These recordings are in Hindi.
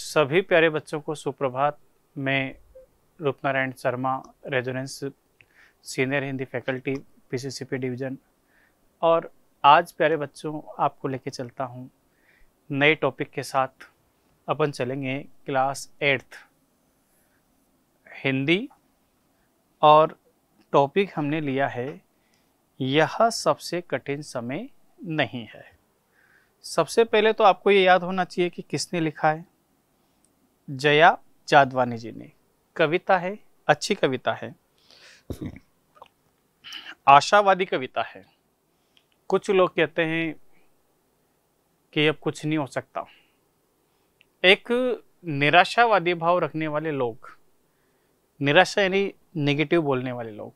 सभी प्यारे बच्चों को सुप्रभात मैं Roopnarayan Sharma Resonance senior Hindi faculty PCCP division और आज प्यारे बच्चों आपको लेके चलता हूँ नए टॉपिक के साथ अपन चलेंगे क्लास एट्थ हिंदी और टॉपिक हमने लिया है यह सबसे कठिन समय नहीं है सबसे पहले तो आपको ये याद होना चाहिए कि किसने लिखा है जया जादवानी जी ने कविता है अच्छी कविता है आशावादी कविता है कुछ लोग कहते हैं कि अब कुछ नहीं हो सकता एक निराशावादी भाव रखने वाले लोग निराशा यानी नेगेटिव बोलने वाले लोग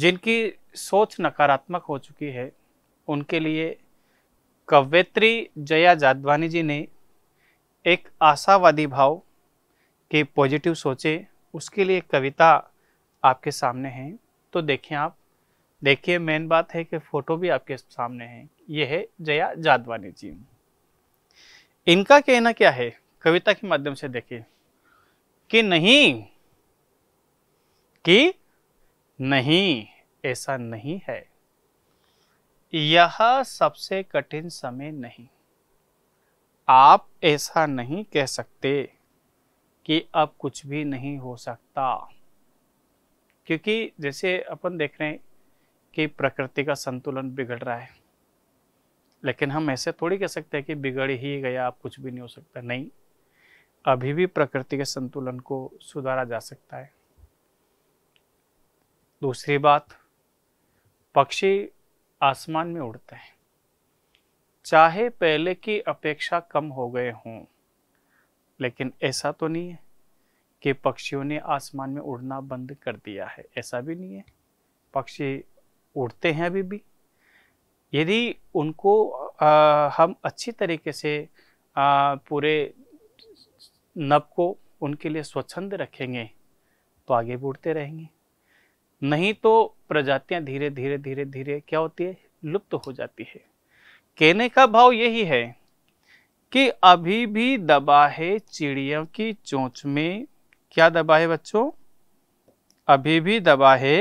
जिनकी सोच नकारात्मक हो चुकी है उनके लिए कवयित्री जया जादवानी जी ने एक आशावादी भाव के पॉजिटिव सोचे उसके लिए कविता आपके सामने है तो देखें आप देखिए मेन बात है कि फोटो भी आपके सामने है ये है जया जादवानी जी इनका कहना क्या है कविता के माध्यम से देखिए कि नहीं कि नहीं ऐसा नहीं है यह सबसे कठिन समय नहीं आप ऐसा नहीं कह सकते कि अब कुछ भी नहीं हो सकता क्योंकि जैसे अपन देख रहे हैं कि प्रकृति का संतुलन बिगड़ रहा है लेकिन हम ऐसे थोड़ी कह सकते हैं कि बिगड़ ही गया अब कुछ भी नहीं हो सकता नहीं अभी भी प्रकृति के संतुलन को सुधारा जा सकता है दूसरी बात पक्षी आसमान में उड़ते हैं चाहे पहले की अपेक्षा कम हो गए हों लेकिन ऐसा तो नहीं है कि पक्षियों ने आसमान में उड़ना बंद कर दिया है ऐसा भी नहीं है पक्षी उड़ते हैं अभी भी यदि उनको आ, हम अच्छी तरीके से आ, पूरे नब को उनके लिए स्वच्छंद रखेंगे तो आगे भी उड़ते रहेंगे नहीं तो प्रजातियां धीरे धीरे धीरे धीरे क्या होती है लुप्त तो हो जाती है कहने का भाव यही है कि अभी भी दबा है चिड़िया की चोंच में क्या दबा है बच्चों अभी भी दबा है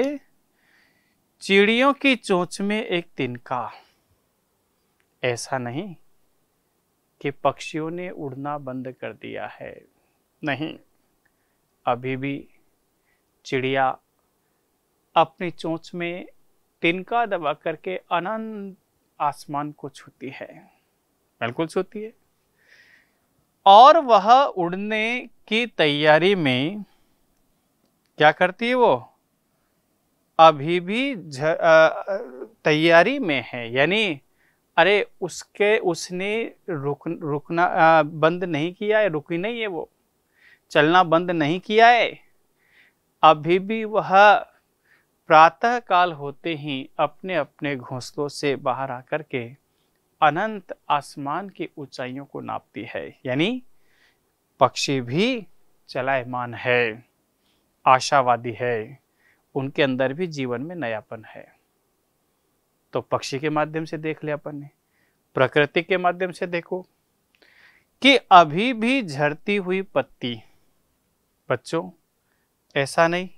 चिड़ियों की चोंच में एक तिनका ऐसा नहीं कि पक्षियों ने उड़ना बंद कर दिया है नहीं अभी भी चिड़िया अपनी चोंच में तिनका दबा करके अनंत आसमान को छूती है बिल्कुल छूती है और वह उड़ने की तैयारी में क्या करती है वो अभी भी तैयारी में है यानी अरे उसके उसने रुक रुकना आ, बंद नहीं किया है रुकी नहीं है वो चलना बंद नहीं किया है अभी भी वह प्रातः काल होते ही अपने अपने घोंसलों से बाहर आकर के अनंत आसमान की ऊंचाइयों को नापती है यानी पक्षी भी चलायमान है आशावादी है उनके अंदर भी जीवन में नयापन है तो पक्षी के माध्यम से देख लिया अपन ने प्रकृति के माध्यम से देखो कि अभी भी झरती हुई पत्ती बच्चों ऐसा नहीं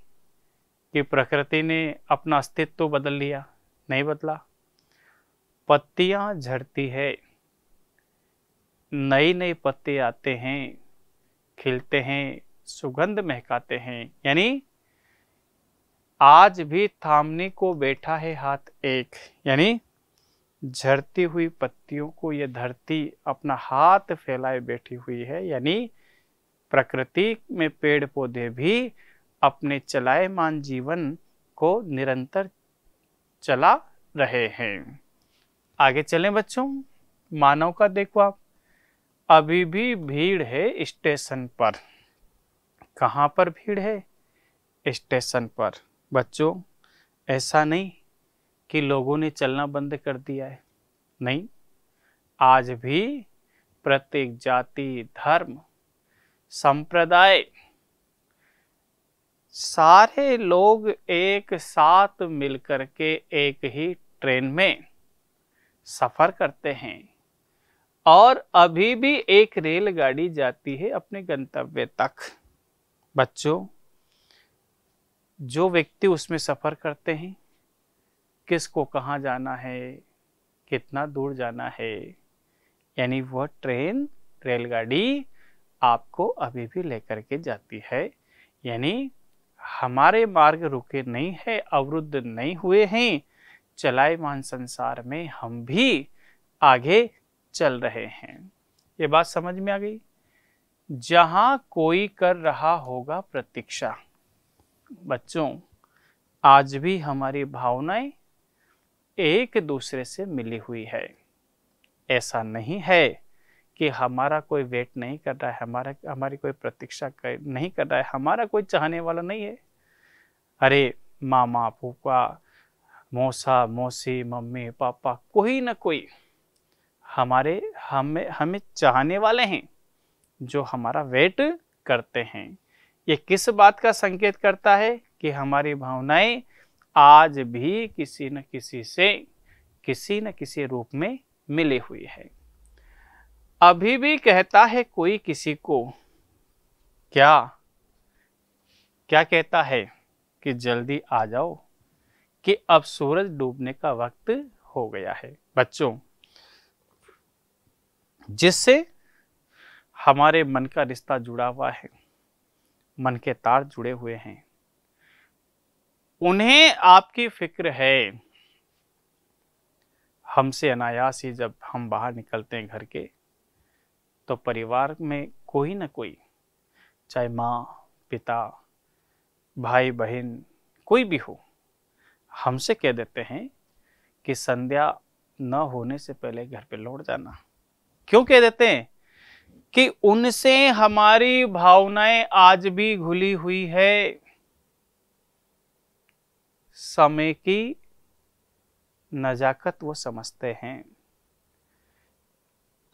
कि प्रकृति ने अपना अस्तित्व बदल लिया नहीं बदला पत्तियां झड़ती है नई नई पत्ते आते हैं खिलते हैं सुगंध महकाते हैं यानी आज भी थामने को बैठा है हाथ एक यानी झड़ती हुई पत्तियों को यह धरती अपना हाथ फैलाए बैठी हुई है यानी प्रकृति में पेड़ पौधे भी अपने चलायमान जीवन को निरंतर चला रहे हैं आगे चलें बच्चों मानव का देखो आप अभी भी भीड़ है स्टेशन पर कहाँ पर भीड़ है स्टेशन पर बच्चों ऐसा नहीं कि लोगों ने चलना बंद कर दिया है नहीं आज भी प्रत्येक जाति धर्म संप्रदाय सारे लोग एक साथ मिलकर के एक ही ट्रेन में सफ़र करते हैं और अभी भी एक रेलगाड़ी जाती है अपने गंतव्य तक बच्चों जो व्यक्ति उसमें सफ़र करते हैं किसको कहाँ जाना है कितना दूर जाना है यानी वह ट्रेन रेलगाड़ी आपको अभी भी लेकर के जाती है यानी हमारे मार्ग रुके नहीं है अवरुद्ध नहीं हुए हैं चलायमान संसार में हम भी आगे चल रहे हैं ये बात समझ में आ गई जहां कोई कर रहा होगा प्रतीक्षा बच्चों आज भी हमारी भावनाएं एक दूसरे से मिली हुई है ऐसा नहीं है कि हमारा कोई वेट नहीं कर रहा है हमारा हमारी कोई प्रतीक्षा कर, नहीं कर रहा है हमारा कोई चाहने वाला नहीं है अरे मामा फूफा मौसा मौसी मम्मी पापा कोई ना कोई हमारे हमें हमें चाहने वाले हैं जो हमारा वेट करते हैं ये किस बात का संकेत करता है कि हमारी भावनाएं आज भी किसी न किसी से किसी न किसी रूप में मिली हुई है अभी भी कहता है कोई किसी को क्या क्या कहता है कि जल्दी आ जाओ कि अब सूरज डूबने का वक्त हो गया है बच्चों जिससे हमारे मन का रिश्ता जुड़ा हुआ है मन के तार जुड़े हुए हैं उन्हें आपकी फिक्र है हमसे अनायास ही जब हम बाहर निकलते हैं घर के तो परिवार में कोई ना कोई चाहे माँ पिता भाई बहन कोई भी हो हमसे कह देते हैं कि संध्या न होने से पहले घर पे लौट जाना क्यों कह देते हैं कि उनसे हमारी भावनाएं आज भी घुली हुई है समय की नजाकत वो समझते हैं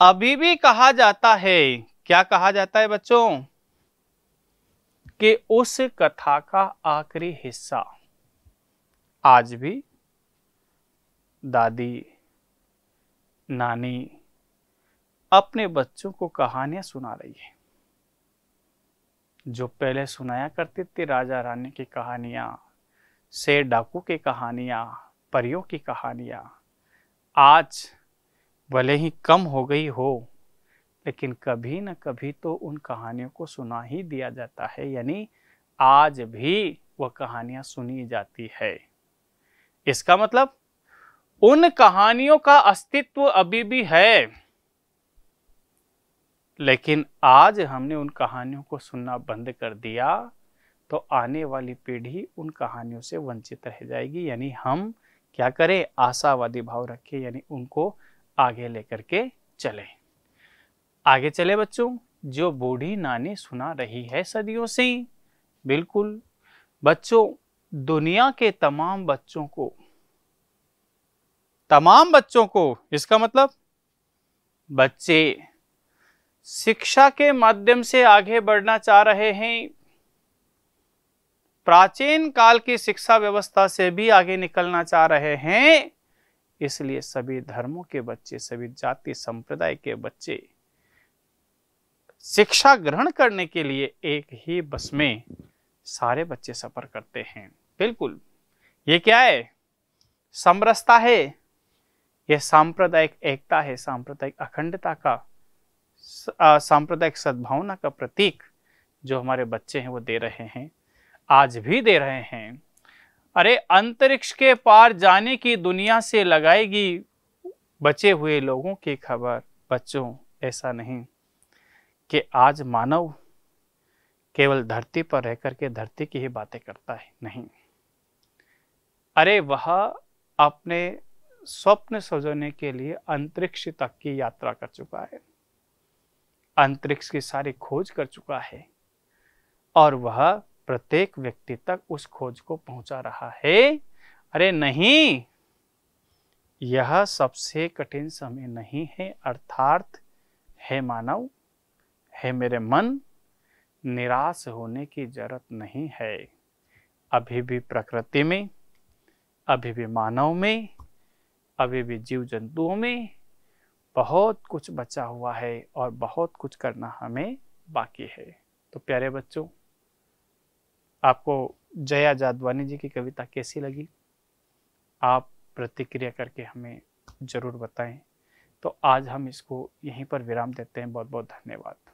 अभी भी कहा जाता है क्या कहा जाता है बच्चों कि उस कथा का आखिरी हिस्सा आज भी दादी नानी अपने बच्चों को कहानियां सुना रही है जो पहले सुनाया करते थे राजा रानी की कहानियां शेर डाकू की कहानियां परियों की कहानियां आज भले ही कम हो गई हो लेकिन कभी ना कभी तो उन कहानियों को सुना ही दिया जाता है यानी आज भी वह कहानियां सुनी जाती है इसका मतलब उन कहानियों का अस्तित्व अभी भी है लेकिन आज हमने उन कहानियों को सुनना बंद कर दिया तो आने वाली पीढ़ी उन कहानियों से वंचित रह जाएगी यानी हम क्या करें आशावादी भाव रखें यानी उनको आगे लेकर के चले आगे चले बच्चों जो बूढ़ी नानी सुना रही है सदियों से बिल्कुल बच्चों दुनिया के तमाम बच्चों को तमाम बच्चों को इसका मतलब बच्चे शिक्षा के माध्यम से आगे बढ़ना चाह रहे हैं प्राचीन काल की शिक्षा व्यवस्था से भी आगे निकलना चाह रहे हैं इसलिए सभी धर्मों के बच्चे सभी जाति संप्रदाय के बच्चे शिक्षा ग्रहण करने के लिए एक ही बस में सारे बच्चे सफर करते हैं बिल्कुल ये क्या है समरसता है यह सांप्रदायिक एकता है सांप्रदायिक अखंडता का सांप्रदायिक सद्भावना का प्रतीक जो हमारे बच्चे हैं वो दे रहे हैं आज भी दे रहे हैं अरे अंतरिक्ष के पार जाने की दुनिया से लगाएगी बचे हुए लोगों की खबर बच्चों ऐसा नहीं कि आज मानव केवल धरती पर रह करके धरती की ही बातें करता है नहीं अरे वह अपने स्वप्न सजोने के लिए अंतरिक्ष तक की यात्रा कर चुका है अंतरिक्ष की सारी खोज कर चुका है और वह प्रत्येक व्यक्ति तक उस खोज को पहुंचा रहा है अरे नहीं यह सबसे कठिन समय नहीं है अर्थात है मानव है मेरे मन निराश होने की जरूरत नहीं है अभी भी प्रकृति में अभी भी मानव में अभी भी जीव जंतुओं में बहुत कुछ बचा हुआ है और बहुत कुछ करना हमें बाकी है तो प्यारे बच्चों आपको जया जादवानी जी की कविता कैसी लगी आप प्रतिक्रिया करके हमें ज़रूर बताएं तो आज हम इसको यहीं पर विराम देते हैं बहुत बहुत धन्यवाद